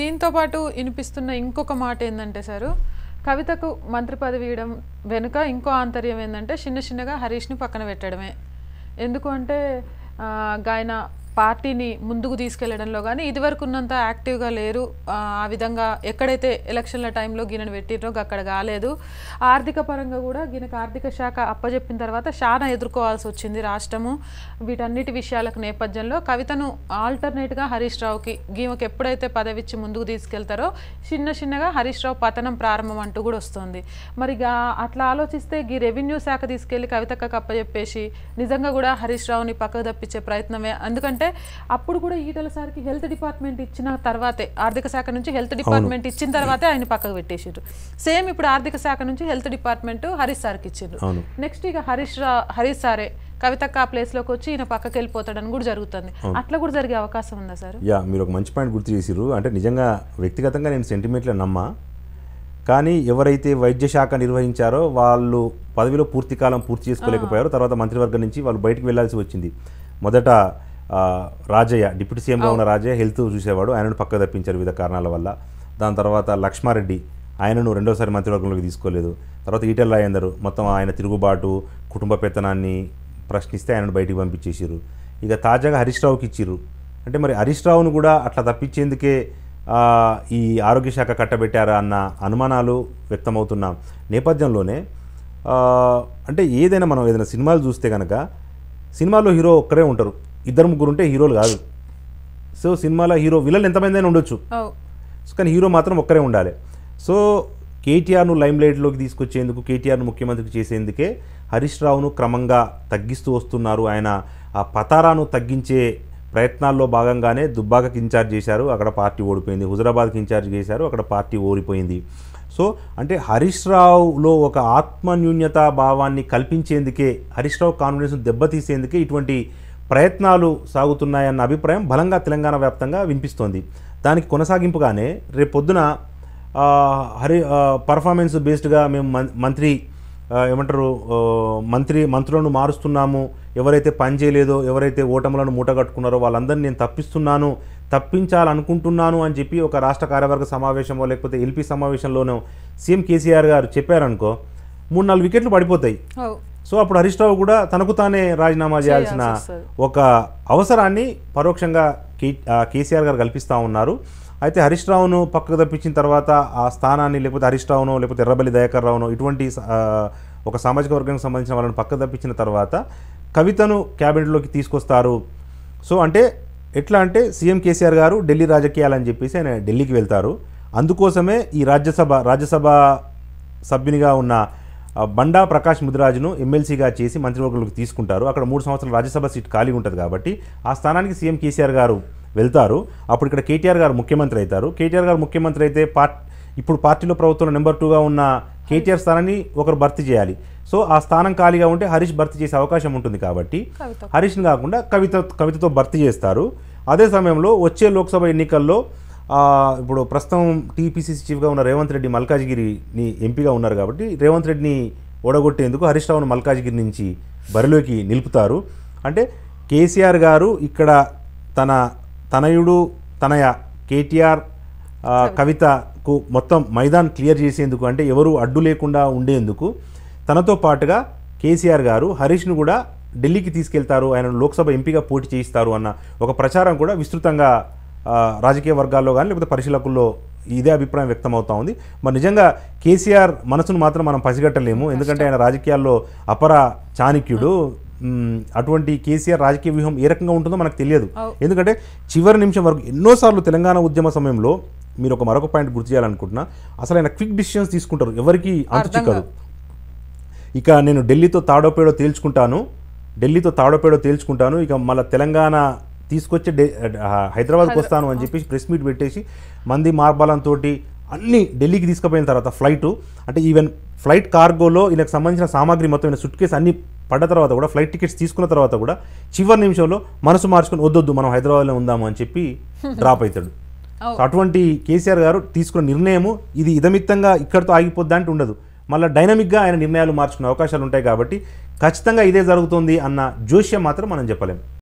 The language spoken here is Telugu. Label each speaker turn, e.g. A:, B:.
A: దీంతో పాటు వినిపిస్తున్న ఇంకొక మాట ఏంటంటే సారు కవితకు మంత్రి పదవి ఇవ్వడం వెనుక ఇంకో ఆంతర్యం ఏంటంటే చిన్న చిన్నగా హరీష్ని పక్కన పెట్టడమే ఎందుకు అంటే గాయన పార్టీని ముందుకు తీసుకెళ్లడంలో కానీ ఇదివరకు ఉన్నంత యాక్టివ్గా లేరు ఆ విధంగా ఎక్కడైతే ఎలక్షన్ల టైంలో గిన్నెను పెట్టినో అక్కడ కాలేదు ఆర్థిక పరంగా కూడా గినకు ఆర్థిక శాఖ అప్పజెప్పిన తర్వాత చాలా ఎదుర్కోవాల్సి వచ్చింది రాష్ట్రము వీటన్నిటి విషయాలకు నేపథ్యంలో కవితను ఆల్టర్నేట్గా హరీష్ రావుకి గీమకు ఎప్పుడైతే పదవిచ్చి ముందుకు తీసుకెళ్తారో చిన్న చిన్నగా హరీష్ రావు పతనం ప్రారంభం అంటూ కూడా వస్తుంది మరి అట్లా ఆలోచిస్తే గీ రెవెన్యూ శాఖ తీసుకెళ్లి కవితకు అప్పజెప్పేసి నిజంగా కూడా హరీష్ రావుని పక్కకు తప్పించే ప్రయత్నమే ఎందుకంటే ఎందుకంటే అప్పుడు కూడా ఈటల సార్కి హెల్త్ డిపార్ట్మెంట్ ఇచ్చిన తర్వాతే ఆర్థిక శాఖ నుంచి హెల్త్ డిపార్ట్మెంట్ ఇచ్చిన తర్వాతే ఆయన పక్కకు పెట్టేసారు సేమ్ ఇప్పుడు ఆర్థిక శాఖ నుంచి హెల్త్ డిపార్ట్మెంట్ హరీష్ సార్కి ఇచ్చిండ్రు నెక్స్ట్ ఇక హరీష్ రా హరీష్ సారే కవితక్క ఆ ప్లేస్లోకి వచ్చి ఈయన పక్కకి వెళ్ళిపోతాడని కూడా జరుగుతుంది అట్లా కూడా జరిగే అవకాశం ఉందా సార్
B: యా మీరు ఒక మంచి పాయింట్ గుర్తు చేసారు అంటే నిజంగా వ్యక్తిగతంగా నేను సెంటిమెంట్లో నమ్మా కానీ ఎవరైతే వైద్య శాఖ నిర్వహించారో వాళ్ళు పదవిలో పూర్తి కాలం పూర్తి చేసుకోలేకపోయారో తర్వాత మంత్రివర్గం నుంచి వాళ్ళు బయటకు వెళ్లాల్సి వచ్చింది మొదట రాజయ్య డిప్యూటీ సీఎంగా ఉన్న రాజయ్య హెల్త్ చూసేవాడు ఆయనను పక్క తప్పించారు వివిధ కారణాల వల్ల దాని తర్వాత లక్ష్మారెడ్డి ఆయనను రెండోసారి మంత్రివర్గంలోకి తీసుకోలేదు తర్వాత ఈటెల రాజేందరు మొత్తం ఆయన తిరుగుబాటు కుటుంబ పెత్తనాన్ని ప్రశ్నిస్తే ఆయనను బయటికి పంపించేసారు ఇక తాజాగా హరీష్ రావుకి ఇచ్చారు అంటే మరి హరీష్ రావును కూడా అట్లా తప్పించేందుకే ఈ ఆరోగ్య శాఖ కట్టబెట్టారా అన్న అనుమానాలు వ్యక్తమవుతున్న నేపథ్యంలోనే అంటే ఏదైనా మనం ఏదైనా సినిమాలు చూస్తే కనుక సినిమాలో హీరో ఒక్కరే ఉంటారు ఇద్దరు ముగ్గురు ఉంటే హీరోలు కాదు సో సినిమాలో హీరో విలన్ ఎంతమంది అయినా ఉండొచ్చు కానీ హీరో మాత్రం ఒక్కరే ఉండాలి సో కేటీఆర్ను లైమ్లైట్లోకి తీసుకొచ్చేందుకు కేటీఆర్ను ముఖ్యమంత్రికి చేసేందుకే హరీష్ రావును క్రమంగా తగ్గిస్తూ వస్తున్నారు ఆయన ఆ పతారాను తగ్గించే ప్రయత్నాల్లో భాగంగానే దుబ్బాకకి ఇన్ఛార్జ్ చేశారు అక్కడ పార్టీ ఓడిపోయింది హుజరాబాద్కి ఇన్ఛార్జ్ చేశారు అక్కడ పార్టీ ఓడిపోయింది సో అంటే హరీష్ రావులో ఒక ఆత్మన్యూన్యత భావాన్ని కల్పించేందుకే హరీష్ రావు కాన్ఫిడెన్స్ను దెబ్బతీసేందుకే ఇటువంటి ప్రయత్నాలు సాగుతున్నాయన్న అభిప్రాయం బలంగా తెలంగాణ వ్యాప్తంగా వినిపిస్తోంది దానికి కొనసాగింపుగానే రేపొద్దున హరి పర్ఫార్మెన్స్ బేస్డ్గా మేము మంత్రి ఏమంటారు మంత్రి మంత్రులను మారుస్తున్నాము ఎవరైతే పని చేయలేదో ఎవరైతే ఓటములను మూటగట్టుకున్నారో వాళ్ళందరినీ నేను తప్పిస్తున్నాను తప్పించాలనుకుంటున్నాను అని చెప్పి ఒక రాష్ట్ర కార్యవర్గ సమావేశమో లేకపోతే ఎల్పీ సమావేశంలోనో సీఎం కేసీఆర్ గారు చెప్పారనుకో మూడు నాలుగు వికెట్లు పడిపోతాయి సో అప్పుడు హరీష్ రావు కూడా తనకు తానే రాజీనామా చేయాల్సిన ఒక అవసరాన్ని పరోక్షంగా కేసీఆర్ గారు కల్పిస్తూ ఉన్నారు అయితే హరీష్ రావును పక్కకు తప్పించిన తర్వాత ఆ స్థానాన్ని లేకపోతే హరీష్ రావును లేకపోతే ఎర్రబల్లి దయాకర్ రావును ఇటువంటి ఒక సామాజిక వర్గానికి సంబంధించిన వాళ్ళని పక్కకు తప్పించిన తర్వాత కవితను క్యాబినెట్లోకి తీసుకొస్తారు సో అంటే ఎట్లా అంటే సీఎం కేసీఆర్ గారు ఢిల్లీ రాజకీయాలని చెప్పేసి ఆయన ఢిల్లీకి వెళ్తారు అందుకోసమే ఈ రాజ్యసభ రాజ్యసభ సభ్యునిగా ఉన్న బండా ప్రకాష్ ముదిరాజును ఎమ్మెల్సీగా చేసి మంత్రివర్గంలోకి తీసుకుంటారు అక్కడ మూడు సంవత్సరాలు రాజ్యసభ సీట్ ఖాళీ ఉంటుంది కాబట్టి ఆ స్థానానికి సీఎం కేసీఆర్ గారు వెళ్తారు అప్పుడు ఇక్కడ కేటీఆర్ గారు ముఖ్యమంత్రి అవుతారు కేటీఆర్ గారు ముఖ్యమంత్రి అయితే పార్ట్ ఇప్పుడు పార్టీలో ప్రభుత్వంలో నెంబర్ టూగా ఉన్న కేటీఆర్ స్థానాన్ని ఒకరు భర్తీ చేయాలి సో ఆ స్థానం ఖాళీగా ఉంటే హరీష్ భర్తీ చేసే అవకాశం ఉంటుంది కాబట్టి హరీష్ని కాకుండా కవిత కవితతో భర్తీ చేస్తారు అదే సమయంలో వచ్చే లోక్సభ ఎన్నికల్లో ఇప్పుడు ప్రస్తుతం టీపీసీసీ చీఫ్గా ఉన్న రేవంత్ రెడ్డి మల్కాజ్గిరిని ఎంపీగా ఉన్నారు కాబట్టి రేవంత్ రెడ్డిని ఓడగొట్టేందుకు హరీష్ రావును మల్కాజ్గిరి నుంచి బరిలోకి నిలుపుతారు అంటే కేసీఆర్ గారు ఇక్కడ తన తనయుడు తనయ కేటీఆర్ కవితకు మొత్తం మైదాన్ క్లియర్ చేసేందుకు అంటే ఎవరు అడ్డు లేకుండా ఉండేందుకు తనతో పాటుగా కేసీఆర్ గారు హరీష్ను కూడా ఢిల్లీకి తీసుకెళ్తారు ఆయనను లోక్సభ ఎంపీగా పోటీ చేయిస్తారు అన్న ఒక ప్రచారం కూడా విస్తృతంగా రాజకీయ వర్గాల్లో కానీ లేకపోతే పరిశీలకుల్లో ఇదే అభిప్రాయం వ్యక్తమవుతా ఉంది మరి నిజంగా కేసీఆర్ మనసును మాత్రం మనం పసిగట్టలేము ఎందుకంటే ఆయన రాజకీయాల్లో అపర చాణక్యుడు అటువంటి కేసీఆర్ రాజకీయ వ్యూహం ఏ రకంగా ఉంటుందో మనకు తెలియదు ఎందుకంటే చివరి నిమిషం వరకు ఎన్నోసార్లు తెలంగాణ ఉద్యమ సమయంలో మీరు ఒక మరొక పాయింట్ గుర్తు చేయాలనుకుంటున్నా అసలు ఆయన క్విక్ డిసిషన్స్ తీసుకుంటారు ఎవరికి అంతచిక్కదు ఇక నేను ఢిల్లీతో తాడోపేడో తేల్చుకుంటాను ఢిల్లీతో తాడోపేడో తేల్చుకుంటాను ఇక మళ్ళీ తెలంగాణ తీసుకొచ్చి హైదరాబాద్కి వస్తాను అని చెప్పేసి ప్రెస్ మీట్ పెట్టేసి మంది మార్బాలంతో అన్ని ఢిల్లీకి తీసుకుపోయిన తర్వాత ఫ్లైట్ అంటే ఈవెన్ ఫ్లైట్ కార్గోలో ఈయనకు సంబంధించిన సామాగ్రి మొత్తం ఈయన సుట్ కేసు అన్ని పడ్డ తర్వాత కూడా ఫ్లైట్ టికెట్స్ తీసుకున్న తర్వాత కూడా చివరి నిమిషంలో మనసు మార్చుకుని వద్దొద్దు మనం హైదరాబాద్లో ఉందాము అని చెప్పి డ్రాప్ అవుతాడు అటువంటి కేసీఆర్ గారు తీసుకున్న నిర్ణయము ఇది ఇదమిత్తంగా ఇక్కడితో ఆగిపోద్దా అంటే ఉండదు మళ్ళీ డైనమిక్గా ఆయన నిర్ణయాలు మార్చుకునే అవకాశాలు ఉంటాయి కాబట్టి ఖచ్చితంగా ఇదే జరుగుతుంది అన్న జోష్యం మాత్రం మనం చెప్పలేము